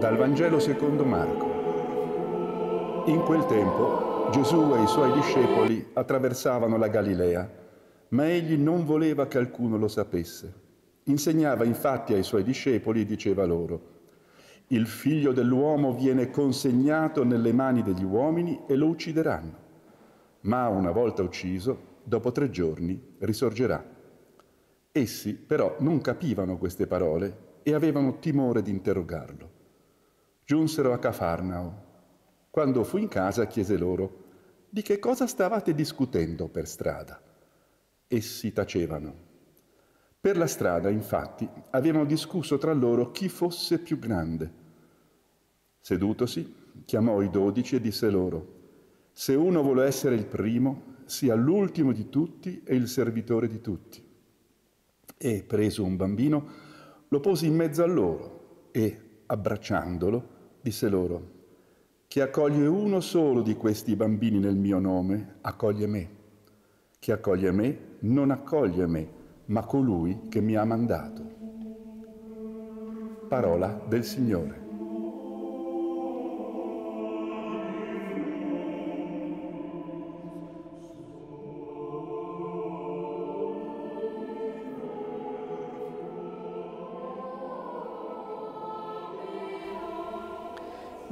Dal Vangelo secondo Marco. In quel tempo Gesù e i suoi discepoli attraversavano la Galilea, ma egli non voleva che alcuno lo sapesse. Insegnava infatti ai suoi discepoli e diceva loro, il figlio dell'uomo viene consegnato nelle mani degli uomini e lo uccideranno, ma una volta ucciso, dopo tre giorni risorgerà. Essi però non capivano queste parole e avevano timore di interrogarlo. Giunsero a Cafarnao. Quando fu in casa chiese loro di che cosa stavate discutendo per strada. Essi tacevano. Per la strada, infatti, avevano discusso tra loro chi fosse più grande. Sedutosi, chiamò i dodici e disse loro, se uno vuole essere il primo, sia l'ultimo di tutti e il servitore di tutti. E, preso un bambino, lo pose in mezzo a loro e, abbracciandolo, disse loro, chi accoglie uno solo di questi bambini nel mio nome, accoglie me. Chi accoglie me non accoglie me, ma colui che mi ha mandato. Parola del Signore.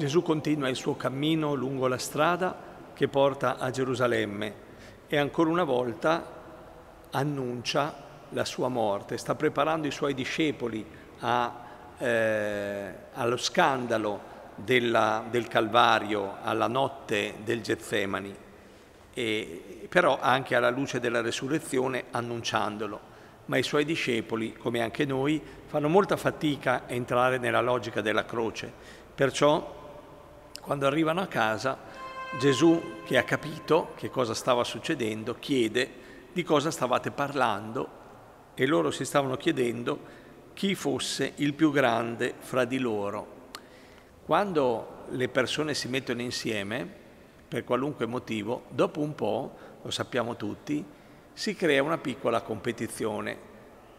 Gesù continua il suo cammino lungo la strada che porta a Gerusalemme e ancora una volta annuncia la sua morte, sta preparando i suoi discepoli a, eh, allo scandalo della, del Calvario, alla notte del Getsemani, e, però anche alla luce della resurrezione annunciandolo. Ma i suoi discepoli, come anche noi, fanno molta fatica a entrare nella logica della croce. Perciò quando arrivano a casa, Gesù, che ha capito che cosa stava succedendo, chiede di cosa stavate parlando e loro si stavano chiedendo chi fosse il più grande fra di loro. Quando le persone si mettono insieme, per qualunque motivo, dopo un po', lo sappiamo tutti, si crea una piccola competizione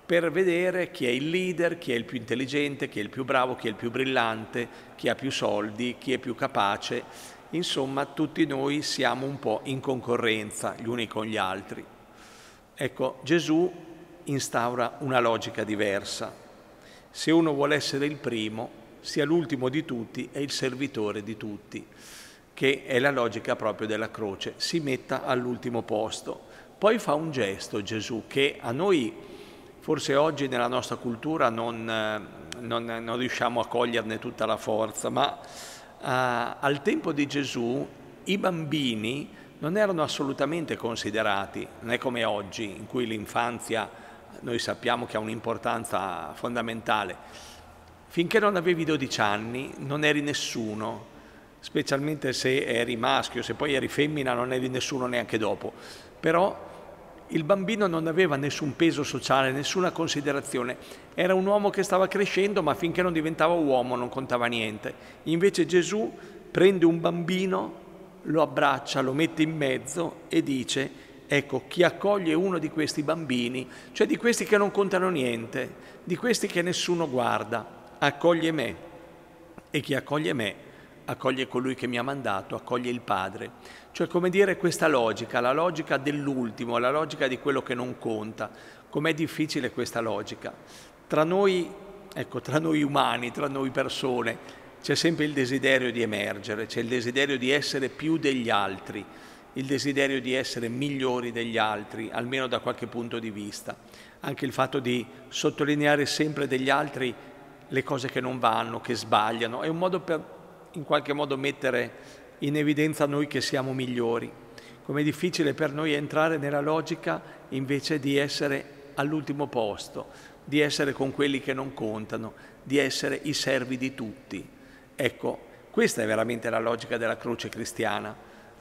per vedere chi è il leader, chi è il più intelligente, chi è il più bravo, chi è il più brillante, chi ha più soldi, chi è più capace. Insomma, tutti noi siamo un po' in concorrenza gli uni con gli altri. Ecco, Gesù instaura una logica diversa. Se uno vuole essere il primo, sia l'ultimo di tutti e il servitore di tutti, che è la logica proprio della croce, si metta all'ultimo posto. Poi fa un gesto Gesù che a noi Forse oggi nella nostra cultura non, eh, non, eh, non riusciamo a coglierne tutta la forza, ma uh, al tempo di Gesù i bambini non erano assolutamente considerati, non è come oggi in cui l'infanzia noi sappiamo che ha un'importanza fondamentale. Finché non avevi 12 anni non eri nessuno, specialmente se eri maschio, se poi eri femmina non eri nessuno neanche dopo. Però il bambino non aveva nessun peso sociale, nessuna considerazione. Era un uomo che stava crescendo, ma finché non diventava uomo non contava niente. Invece Gesù prende un bambino, lo abbraccia, lo mette in mezzo e dice, ecco, chi accoglie uno di questi bambini, cioè di questi che non contano niente, di questi che nessuno guarda, accoglie me. E chi accoglie me accoglie colui che mi ha mandato, accoglie il Padre. Cioè, come dire, questa logica, la logica dell'ultimo, la logica di quello che non conta. Com'è difficile questa logica? Tra noi, ecco, tra noi umani, tra noi persone, c'è sempre il desiderio di emergere, c'è il desiderio di essere più degli altri, il desiderio di essere migliori degli altri, almeno da qualche punto di vista. Anche il fatto di sottolineare sempre degli altri le cose che non vanno, che sbagliano, è un modo per in qualche modo mettere in evidenza noi che siamo migliori, come è difficile per noi entrare nella logica invece di essere all'ultimo posto, di essere con quelli che non contano, di essere i servi di tutti. Ecco, questa è veramente la logica della croce cristiana,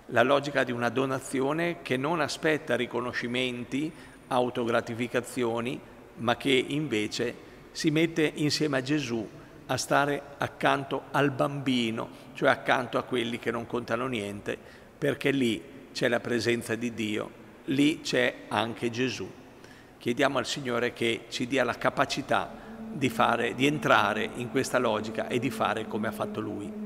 la logica di una donazione che non aspetta riconoscimenti, autogratificazioni, ma che invece si mette insieme a Gesù a stare accanto al bambino, cioè accanto a quelli che non contano niente, perché lì c'è la presenza di Dio, lì c'è anche Gesù. Chiediamo al Signore che ci dia la capacità di, fare, di entrare in questa logica e di fare come ha fatto Lui.